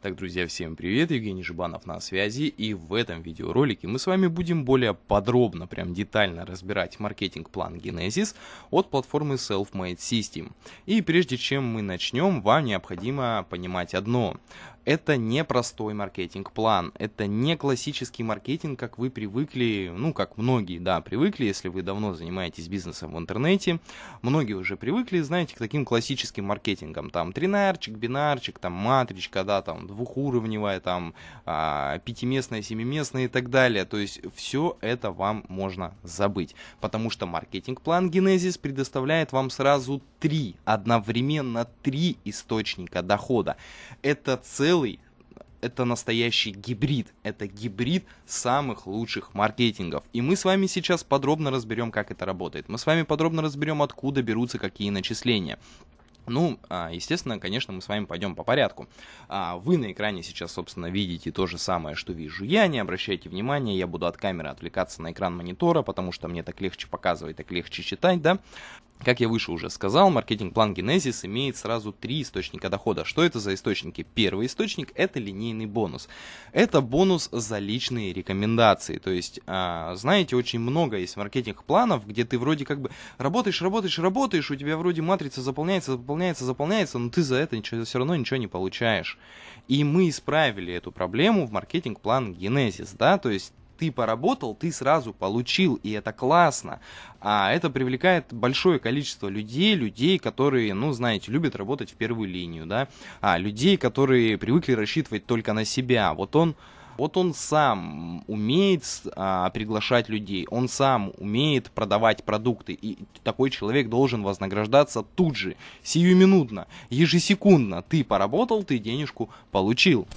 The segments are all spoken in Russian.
Так, друзья, всем привет, Евгений Жибанов на связи, и в этом видеоролике мы с вами будем более подробно, прям детально разбирать маркетинг-план Genesis от платформы Self-Made System. И прежде чем мы начнем, вам необходимо понимать одно это не простой маркетинг-план, это не классический маркетинг, как вы привыкли, ну, как многие, да, привыкли, если вы давно занимаетесь бизнесом в интернете, многие уже привыкли, знаете, к таким классическим маркетингам, там, тринарчик, бинарчик, там, матричка, да, там, двухуровневая, там, а, пятиместная, семиместная и так далее, то есть все это вам можно забыть, потому что маркетинг-план Genesis предоставляет вам сразу три, одновременно три источника дохода, это целый белый это настоящий гибрид. Это гибрид самых лучших маркетингов. И мы с вами сейчас подробно разберем, как это работает. Мы с вами подробно разберем, откуда берутся какие начисления. Ну, а, естественно, конечно, мы с вами пойдем по порядку. А, вы на экране сейчас, собственно, видите то же самое, что вижу я. Не обращайте внимания, я буду от камеры отвлекаться на экран монитора, потому что мне так легче показывать, так легче читать, да. Как я выше уже сказал, маркетинг-план Genesis имеет сразу три источника дохода. Что это за источники? Первый источник – это линейный бонус. Это бонус за личные рекомендации. То есть, а, знаете, очень много есть маркетинг-планов, где ты вроде как бы работаешь, работаешь, работаешь, у тебя вроде матрица заполняется, заполняется, заполняется, но ты за это ничего, все равно ничего не получаешь. И мы исправили эту проблему в маркетинг-план Genesis, да, то есть ты поработал, ты сразу получил, и это классно. А это привлекает большое количество людей, людей, которые, ну, знаете, любят работать в первую линию, да, а, людей, которые привыкли рассчитывать только на себя. Вот он вот он сам умеет а, приглашать людей, он сам умеет продавать продукты, и такой человек должен вознаграждаться тут же, сиюминутно, ежесекундно. Ты поработал, ты денежку получил.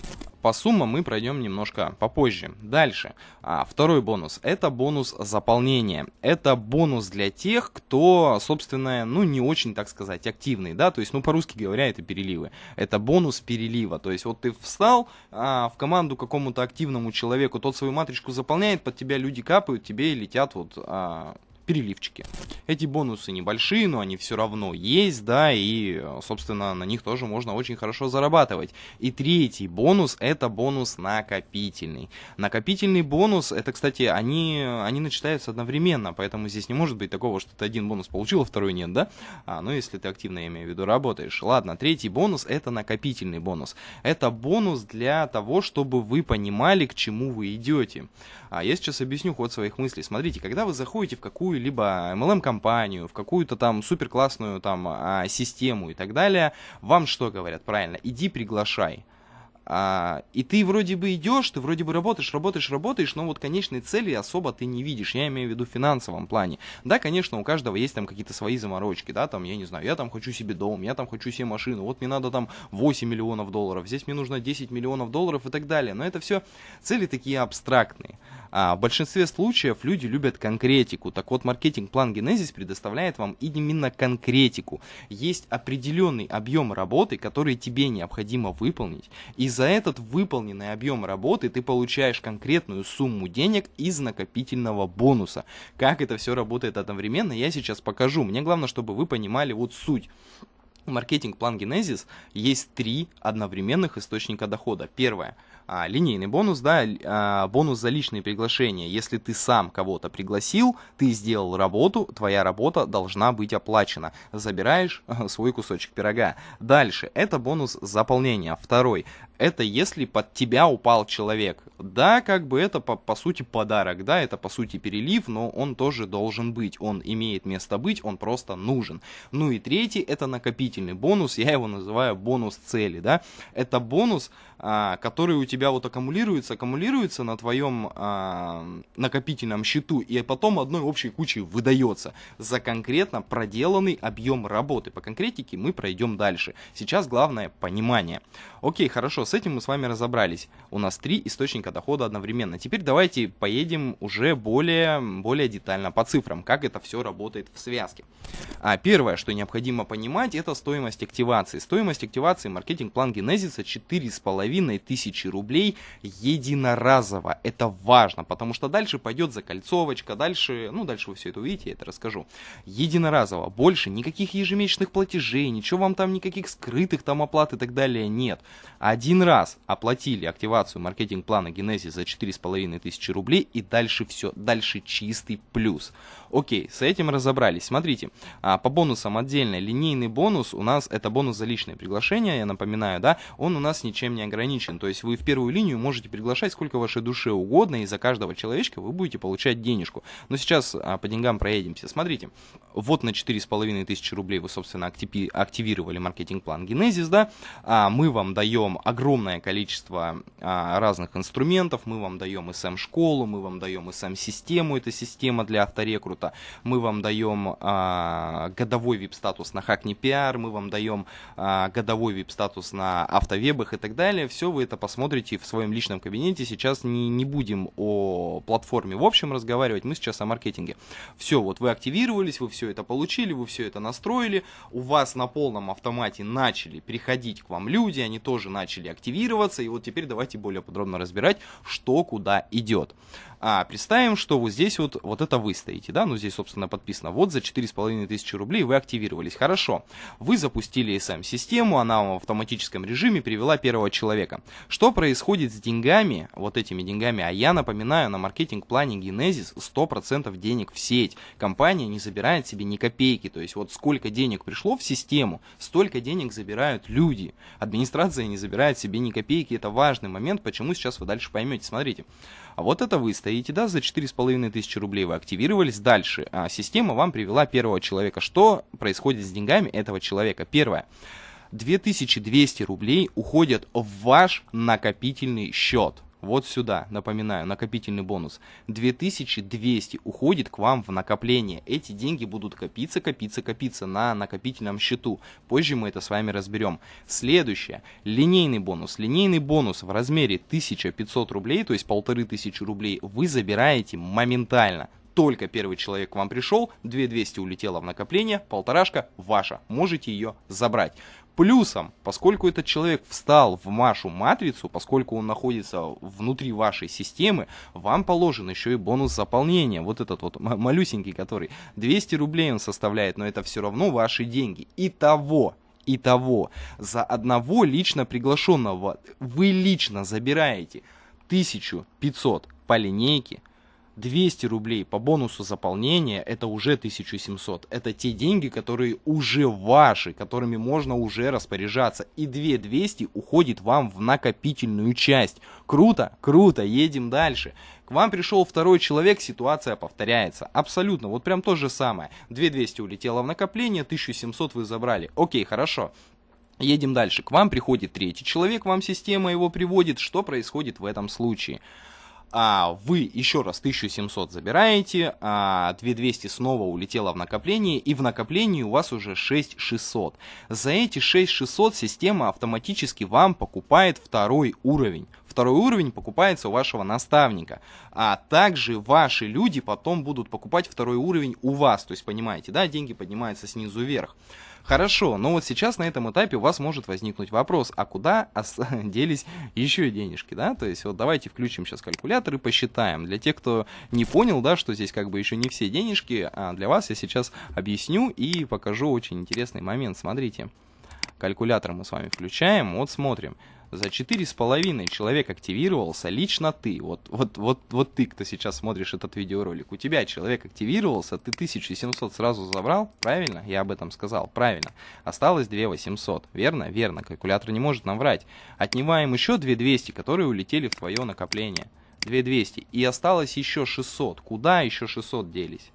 По суммам мы пройдем немножко попозже. Дальше. А, второй бонус. Это бонус заполнения. Это бонус для тех, кто, собственно, ну не очень, так сказать, активный, да, то есть, ну по-русски говоря, это переливы. Это бонус перелива. То есть, вот ты встал а, в команду какому-то активному человеку, тот свою матричку заполняет, под тебя люди капают, тебе летят вот а, переливчики. Эти бонусы небольшие, но они все равно есть, да, и, собственно, на них тоже можно очень хорошо зарабатывать. И третий бонус — это бонус накопительный. Накопительный бонус — это, кстати, они, они начитаются одновременно, поэтому здесь не может быть такого, что ты один бонус получил, а второй нет, да? А, ну, если ты активно, я имею в виду, работаешь. Ладно, третий бонус — это накопительный бонус. Это бонус для того, чтобы вы понимали, к чему вы идете. А я сейчас объясню ход своих мыслей. Смотрите, когда вы заходите в какую-либо MLM-компанию, в какую-то там супер классную там а, систему и так далее, вам что говорят правильно? Иди приглашай. А, и ты вроде бы идешь, ты вроде бы работаешь, работаешь, работаешь, но вот конечной цели особо ты не видишь. Я имею в виду в финансовом плане. Да, конечно, у каждого есть там какие-то свои заморочки, да, там, я не знаю, я там хочу себе дом, я там хочу себе машину, вот мне надо там 8 миллионов долларов, здесь мне нужно 10 миллионов долларов и так далее. Но это все цели такие абстрактные. А в большинстве случаев люди любят конкретику. Так вот, маркетинг-план Генезис предоставляет вам именно конкретику. Есть определенный объем работы, который тебе необходимо выполнить, и за за этот выполненный объем работы ты получаешь конкретную сумму денег из накопительного бонуса. Как это все работает одновременно, я сейчас покажу. Мне главное, чтобы вы понимали вот суть. маркетинг-план генезис. есть три одновременных источника дохода. Первое – а, линейный бонус, да, а, бонус за личные приглашения. Если ты сам кого-то пригласил, ты сделал работу, твоя работа должна быть оплачена. Забираешь э, свой кусочек пирога. Дальше, это бонус заполнения. Второй, это если под тебя упал человек. Да, как бы это по, по сути подарок, да, это по сути перелив, но он тоже должен быть, он имеет место быть, он просто нужен. Ну и третий, это накопительный бонус, я его называю бонус цели, да. Это бонус, а, который у тебя вот аккумулируется, аккумулируется на твоем э, накопительном счету, и потом одной общей кучей выдается за конкретно проделанный объем работы. По конкретике мы пройдем дальше. Сейчас главное понимание. Окей, хорошо, с этим мы с вами разобрались. У нас три источника дохода одновременно. Теперь давайте поедем уже более, более детально по цифрам, как это все работает в связке. А первое, что необходимо понимать, это стоимость активации. Стоимость активации маркетинг-план Генезиса 4,5 тысячи рублей рублей единоразово. Это важно, потому что дальше пойдет закольцовочка, дальше, ну дальше вы все это увидите, я это расскажу. Единоразово, больше никаких ежемесячных платежей, ничего вам там, никаких скрытых там оплат и так далее нет. Один раз оплатили активацию маркетинг-плана Генезис за 4500 рублей и дальше все, дальше чистый плюс. Окей, с этим разобрались. Смотрите, а, по бонусам отдельно. Линейный бонус у нас, это бонус за личное приглашение, я напоминаю, да, он у нас ничем не ограничен. То есть вы в первую линию можете приглашать сколько вашей душе угодно, и за каждого человечка вы будете получать денежку. Но сейчас а, по деньгам проедемся. Смотрите, вот на 4,5 тысячи рублей вы, собственно, активи- активировали маркетинг-план Генезис, да, а, мы вам даем огромное количество а, разных инструментов, мы вам даем и сам школу, мы вам даем и сам систему, это система для авторекрута, мы вам даем а, годовой вип-статус на Хакни Пиар, мы вам даем а, годовой вип-статус на автовебах и так далее, все вы это посмотрите можете в своем личном кабинете. Сейчас не, не будем о платформе в общем разговаривать, мы сейчас о маркетинге. Все, вот вы активировались, вы все это получили, вы все это настроили, у вас на полном автомате начали приходить к вам люди, они тоже начали активироваться, и вот теперь давайте более подробно разбирать, что куда идет. А представим, что вот здесь вот, вот это вы стоите, да, ну здесь, собственно, подписано, вот за 4500 рублей вы активировались. Хорошо, вы запустили SM-систему, эм она вам в автоматическом режиме привела первого человека. Что происходит с деньгами, вот этими деньгами, а я напоминаю, на маркетинг-плане Genesis 100% денег в сеть. Компания не забирает себе ни копейки, то есть вот сколько денег пришло в систему, столько денег забирают люди. Администрация не забирает себе ни копейки, это важный момент, почему сейчас вы дальше поймете. Смотрите, а вот это вы стоите, стоите, да, за 4500 рублей вы активировались. Дальше а, система вам привела первого человека. Что происходит с деньгами этого человека? Первое. 2200 рублей уходят в ваш накопительный счет вот сюда, напоминаю, накопительный бонус, 2200 уходит к вам в накопление. Эти деньги будут копиться, копиться, копиться на накопительном счету. Позже мы это с вами разберем. Следующее, линейный бонус. Линейный бонус в размере 1500 рублей, то есть 1500 рублей, вы забираете моментально только первый человек к вам пришел, 2200 улетело в накопление, полторашка ваша, можете ее забрать плюсом, поскольку этот человек встал в вашу матрицу, поскольку он находится внутри вашей системы, вам положен еще и бонус заполнения, вот этот вот малюсенький, который 200 рублей он составляет, но это все равно ваши деньги. И того, и того за одного лично приглашенного вы лично забираете 1500 по линейке, 200 рублей по бонусу заполнения это уже 1700. Это те деньги, которые уже ваши, которыми можно уже распоряжаться. И 2200 уходит вам в накопительную часть. Круто, круто, едем дальше. К вам пришел второй человек, ситуация повторяется. Абсолютно, вот прям то же самое. 2200 улетело в накопление, 1700 вы забрали. Окей, хорошо. Едем дальше. К вам приходит третий человек, вам система его приводит. Что происходит в этом случае? а вы еще раз 1700 забираете, а 2200 снова улетело в накопление, и в накоплении у вас уже 6600. За эти 6600 система автоматически вам покупает второй уровень. Второй уровень покупается у вашего наставника, а также ваши люди потом будут покупать второй уровень у вас, то есть понимаете, да, деньги поднимаются снизу вверх. Хорошо, но вот сейчас на этом этапе у вас может возникнуть вопрос, а куда делись еще денежки, да? То есть вот давайте включим сейчас калькулятор и посчитаем. Для тех, кто не понял, да, что здесь как бы еще не все денежки, а для вас я сейчас объясню и покажу очень интересный момент. Смотрите, калькулятор мы с вами включаем, вот смотрим за четыре с половиной человек активировался лично ты. Вот, вот, вот, вот ты, кто сейчас смотришь этот видеоролик. У тебя человек активировался, ты 1700 сразу забрал, правильно? Я об этом сказал, правильно. Осталось 2800, верно? Верно, калькулятор не может нам врать. Отнимаем еще 2200, которые улетели в твое накопление. 2200. И осталось еще 600. Куда еще 600 делись?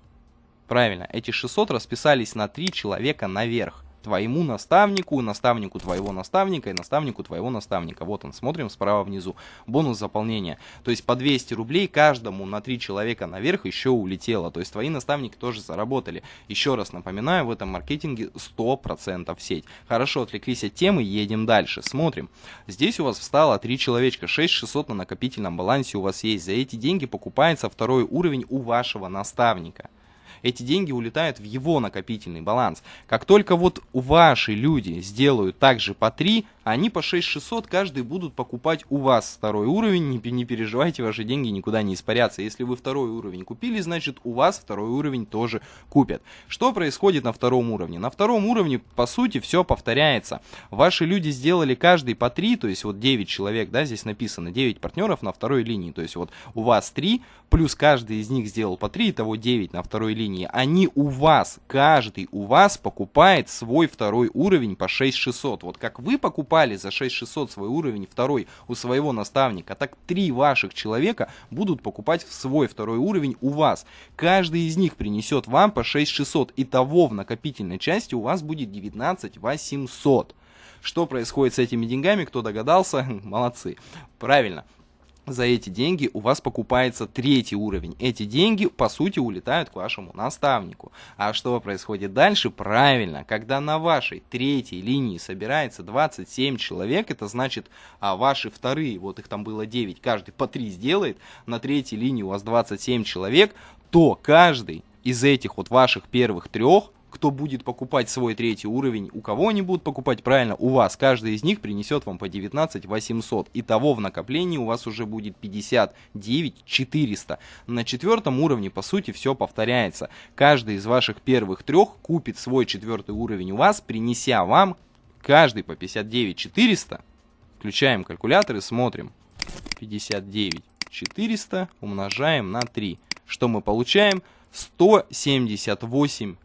Правильно, эти 600 расписались на 3 человека наверх твоему наставнику, наставнику твоего наставника и наставнику твоего наставника. Вот он, смотрим справа внизу. Бонус заполнения. То есть по 200 рублей каждому на 3 человека наверх еще улетело. То есть твои наставники тоже заработали. Еще раз напоминаю, в этом маркетинге 100% сеть. Хорошо, отвлеклись от темы, едем дальше. Смотрим. Здесь у вас встало 3 человечка, 6600 на накопительном балансе у вас есть. За эти деньги покупается второй уровень у вашего наставника эти деньги улетают в его накопительный баланс. Как только вот ваши люди сделают также по 3, они по 6600 каждый будут покупать у вас второй уровень, не, не переживайте, ваши деньги никуда не испарятся. Если вы второй уровень купили, значит у вас второй уровень тоже купят. Что происходит на втором уровне? На втором уровне, по сути, все повторяется. Ваши люди сделали каждый по 3, то есть вот 9 человек, да, здесь написано 9 партнеров на второй линии, то есть вот у вас 3, плюс каждый из них сделал по 3, того 9 на второй линии, они у вас, каждый у вас покупает свой второй уровень по 6600. Вот как вы покупаете упали за 6600 свой уровень, второй у своего наставника, так три ваших человека будут покупать в свой второй уровень у вас. Каждый из них принесет вам по 6600, и того в накопительной части у вас будет 19 800. Что происходит с этими деньгами, кто догадался, молодцы. Правильно, за эти деньги у вас покупается третий уровень. Эти деньги, по сути, улетают к вашему наставнику. А что происходит дальше? Правильно, когда на вашей третьей линии собирается 27 человек, это значит, а ваши вторые, вот их там было 9, каждый по 3 сделает, на третьей линии у вас 27 человек, то каждый из этих вот ваших первых трех кто будет покупать свой третий уровень, у кого они будут покупать, правильно, у вас. Каждый из них принесет вам по 19 800. Итого в накоплении у вас уже будет 59 400. На четвертом уровне, по сути, все повторяется. Каждый из ваших первых трех купит свой четвертый уровень у вас, принеся вам каждый по 59 400. Включаем калькулятор и смотрим. 59 400 умножаем на 3. Что мы получаем? 178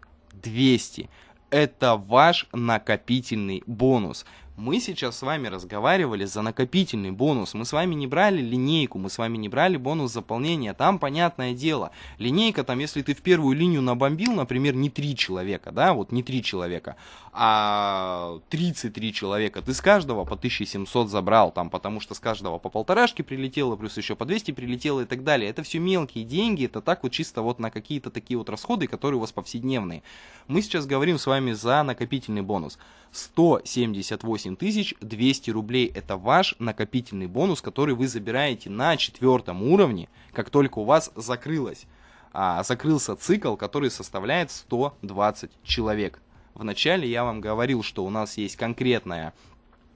200. Это ваш накопительный бонус. Мы сейчас с вами разговаривали за накопительный бонус. Мы с вами не брали линейку, мы с вами не брали бонус заполнения. Там, понятное дело, линейка, там, если ты в первую линию набомбил, например, не три человека, да, вот не три человека, а 33 человека, ты с каждого по 1700 забрал, там, потому что с каждого по полторашке прилетело, плюс еще по 200 прилетело и так далее. Это все мелкие деньги, это так вот чисто вот на какие-то такие вот расходы, которые у вас повседневные. Мы сейчас говорим с вами за накопительный бонус. 178 8200 рублей это ваш накопительный бонус, который вы забираете на четвертом уровне, как только у вас закрылось, а, закрылся цикл, который составляет 120 человек. Вначале я вам говорил, что у нас есть конкретная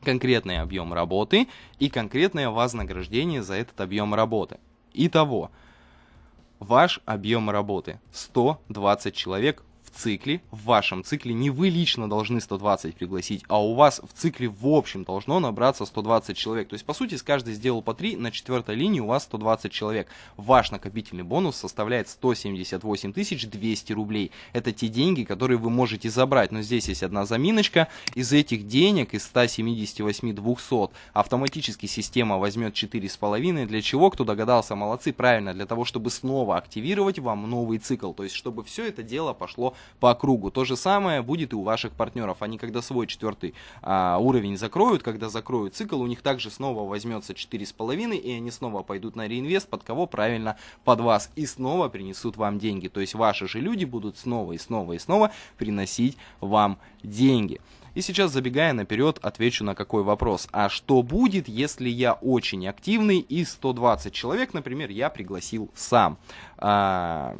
конкретный объем работы и конкретное вознаграждение за этот объем работы. Итого, ваш объем работы 120 человек цикле, в вашем цикле, не вы лично должны 120 пригласить, а у вас в цикле в общем должно набраться 120 человек. То есть, по сути, с каждой сделал по 3, на четвертой линии у вас 120 человек. Ваш накопительный бонус составляет 178 200 рублей. Это те деньги, которые вы можете забрать. Но здесь есть одна заминочка. Из этих денег, из 178 200, автоматически система возьмет 4,5. Для чего? Кто догадался, молодцы, правильно. Для того, чтобы снова активировать вам новый цикл. То есть, чтобы все это дело пошло по кругу. То же самое будет и у ваших партнеров. Они когда свой четвертый а, уровень закроют, когда закроют цикл, у них также снова возьмется 4,5 и они снова пойдут на реинвест, под кого правильно, под вас. И снова принесут вам деньги. То есть ваши же люди будут снова и снова и снова приносить вам деньги. И сейчас, забегая наперед, отвечу на какой вопрос. А что будет, если я очень активный и 120 человек, например, я пригласил сам? А,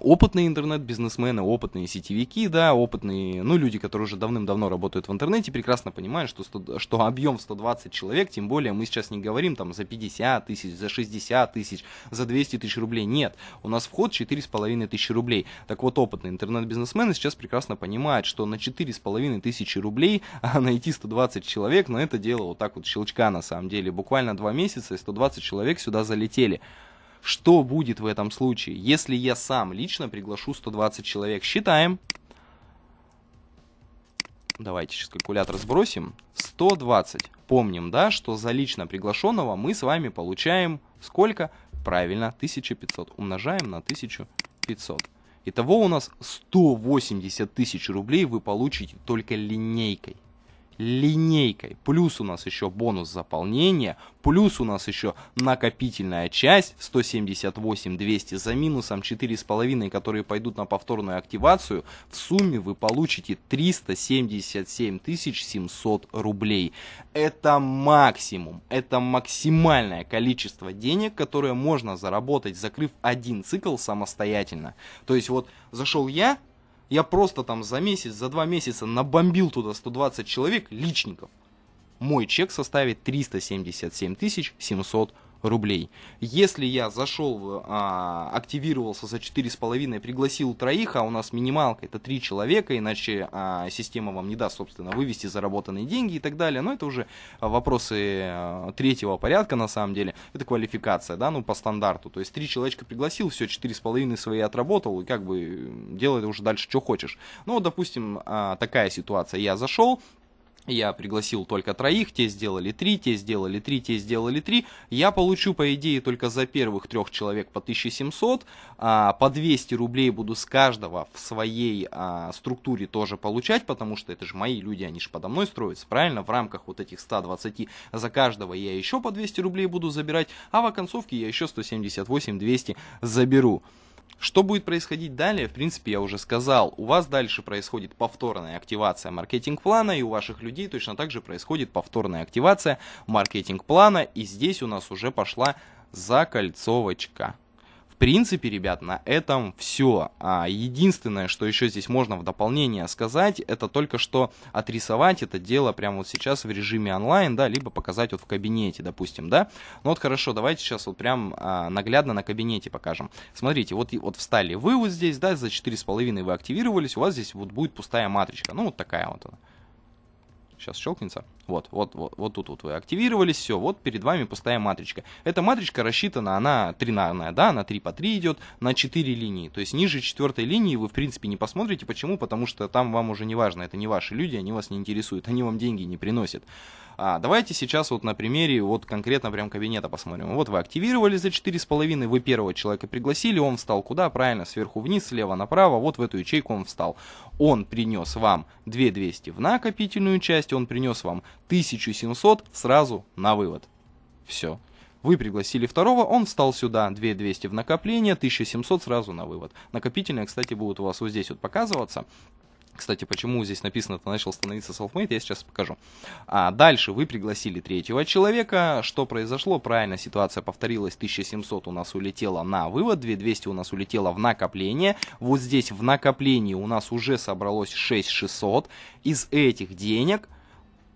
опытные интернет-бизнесмены, опытные сетевики, да, опытные, ну, люди, которые уже давным-давно работают в интернете, прекрасно понимают, что, 100, что объем в 120 человек, тем более мы сейчас не говорим там за 50 тысяч, за 60 тысяч, за 200 тысяч рублей, нет, у нас вход 4,5 тысячи рублей. Так вот, опытные интернет-бизнесмены сейчас прекрасно понимают, что на 4,5 тысячи рублей а найти 120 человек, но ну, это дело вот так вот щелчка на самом деле, буквально два месяца и 120 человек сюда залетели. Что будет в этом случае, если я сам лично приглашу 120 человек? Считаем. Давайте сейчас калькулятор сбросим. 120. Помним, да, что за лично приглашенного мы с вами получаем сколько? Правильно, 1500. Умножаем на 1500. Итого у нас 180 тысяч рублей вы получите только линейкой линейкой. Плюс у нас еще бонус заполнения, плюс у нас еще накопительная часть 178-200 за минусом 4,5, которые пойдут на повторную активацию. В сумме вы получите 377 700 рублей. Это максимум, это максимальное количество денег, которое можно заработать, закрыв один цикл самостоятельно. То есть вот зашел я, я просто там за месяц, за два месяца набомбил туда 120 человек, личников. Мой чек составит 377 700 рублей. Если я зашел, а, активировался за 4,5, пригласил троих, а у нас минималка это 3 человека, иначе а, система вам не даст, собственно, вывести заработанные деньги и так далее. Но это уже вопросы а, третьего порядка, на самом деле. Это квалификация, да, ну, по стандарту. То есть 3 человечка пригласил, все, 4,5 свои отработал, и как бы делай уже дальше, что хочешь. Ну, вот, допустим, а, такая ситуация. Я зашел, я пригласил только троих, те сделали три, те сделали три, те сделали три. Я получу, по идее, только за первых трех человек по 1700, а, по 200 рублей буду с каждого в своей а, структуре тоже получать, потому что это же мои люди, они же подо мной строятся, правильно? В рамках вот этих 120 за каждого я еще по 200 рублей буду забирать, а в оконцовке я еще 178-200 заберу. Что будет происходить далее, в принципе, я уже сказал. У вас дальше происходит повторная активация маркетинг-плана, и у ваших людей точно так же происходит повторная активация маркетинг-плана, и здесь у нас уже пошла закольцовочка принципе, ребят, на этом все. А единственное, что еще здесь можно в дополнение сказать, это только что отрисовать это дело прямо вот сейчас в режиме онлайн, да, либо показать вот в кабинете, допустим, да. Ну вот хорошо, давайте сейчас вот прям а, наглядно на кабинете покажем. Смотрите, вот, вот встали вы вот здесь, да, за 4,5 вы активировались, у вас здесь вот будет пустая матричка. Ну вот такая вот она. Сейчас щелкнется. Вот, вот, вот, вот тут вот вы активировались, все, вот перед вами пустая матричка. Эта матричка рассчитана, она тринарная, да, она 3 по 3 идет, на 4 линии. То есть ниже четвертой линии вы, в принципе, не посмотрите. Почему? Потому что там вам уже не важно, это не ваши люди, они вас не интересуют, они вам деньги не приносят. А, давайте сейчас вот на примере вот конкретно прям кабинета посмотрим. Вот вы активировали за 4,5, вы первого человека пригласили, он встал куда? Правильно, сверху вниз, слева направо, вот в эту ячейку он встал. Он принес вам 2200 в накопительную часть, он принес вам 1700 сразу на вывод. Все. Вы пригласили второго, он встал сюда, 2200 в накопление, 1700 сразу на вывод. Накопительные, кстати, будут у вас вот здесь вот показываться. Кстати, почему здесь написано, что начал становиться selfmade, я сейчас покажу. А дальше вы пригласили третьего человека. Что произошло? Правильно, ситуация повторилась. 1700 у нас улетело на вывод, 2200 у нас улетело в накопление. Вот здесь в накоплении у нас уже собралось 6600. Из этих денег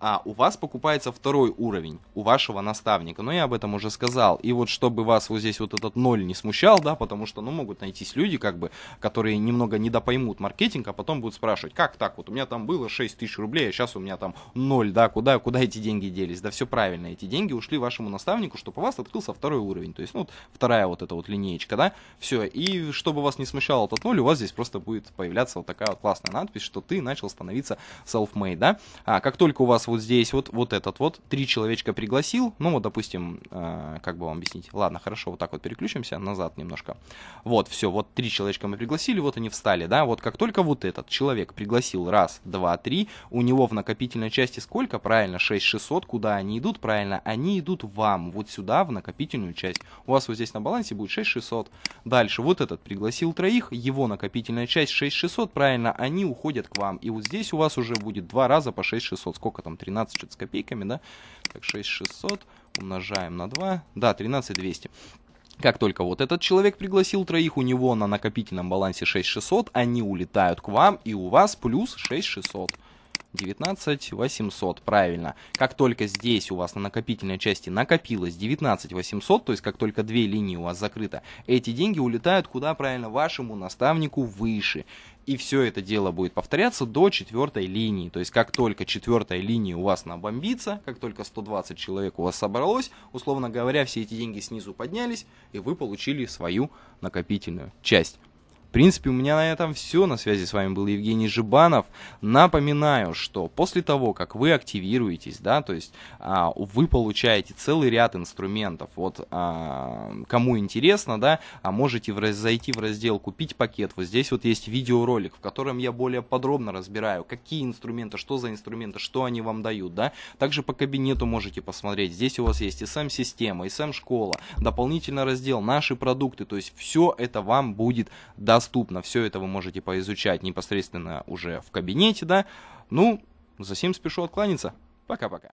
а у вас покупается второй уровень у вашего наставника. Но ну, я об этом уже сказал. И вот чтобы вас вот здесь вот этот ноль не смущал, да, потому что, ну, могут найтись люди, как бы, которые немного недопоймут маркетинг, а потом будут спрашивать, как так, вот у меня там было 6 тысяч рублей, а сейчас у меня там ноль, да, куда, куда эти деньги делись? Да все правильно, эти деньги ушли вашему наставнику, чтобы у вас открылся второй уровень. То есть, ну, вот вторая вот эта вот линеечка, да, все. И чтобы вас не смущал этот ноль, у вас здесь просто будет появляться вот такая вот классная надпись, что ты начал становиться self-made, да. А как только у вас вот вот здесь, вот, вот этот вот, три человечка пригласил, ну вот, допустим, э, как бы вам объяснить, ладно, хорошо, вот так вот переключимся назад немножко, вот, все, вот три человечка мы пригласили, вот они встали, да, вот как только вот этот человек пригласил раз, два, три, у него в накопительной части сколько, правильно, 6600, куда они идут, правильно, они идут вам, вот сюда, в накопительную часть, у вас вот здесь на балансе будет 6600, дальше вот этот пригласил троих, его накопительная часть 6600, правильно, они уходят к вам, и вот здесь у вас уже будет два раза по 6600, сколько там, там 13 что-то с копейками, да, так 6600 умножаем на 2, да, 13200. Как только вот этот человек пригласил троих, у него на накопительном балансе 6600, они улетают к вам, и у вас плюс 6600. 19 800, правильно. Как только здесь у вас на накопительной части накопилось 19 800, то есть как только две линии у вас закрыто, эти деньги улетают куда, правильно, вашему наставнику выше и все это дело будет повторяться до четвертой линии. То есть, как только четвертая линия у вас набомбится, как только 120 человек у вас собралось, условно говоря, все эти деньги снизу поднялись, и вы получили свою накопительную часть принципе, у меня на этом все. На связи с вами был Евгений Жибанов. Напоминаю, что после того, как вы активируетесь, да, то есть а, вы получаете целый ряд инструментов. Вот а, кому интересно, да, а можете в, зайти в раздел «Купить пакет». Вот здесь вот есть видеоролик, в котором я более подробно разбираю, какие инструменты, что за инструменты, что они вам дают, да. Также по кабинету можете посмотреть. Здесь у вас есть и сам система и сам школа дополнительно раздел «Наши продукты». То есть все это вам будет доступно доступно. Все это вы можете поизучать непосредственно уже в кабинете, да. Ну, за сим спешу откланяться. Пока-пока.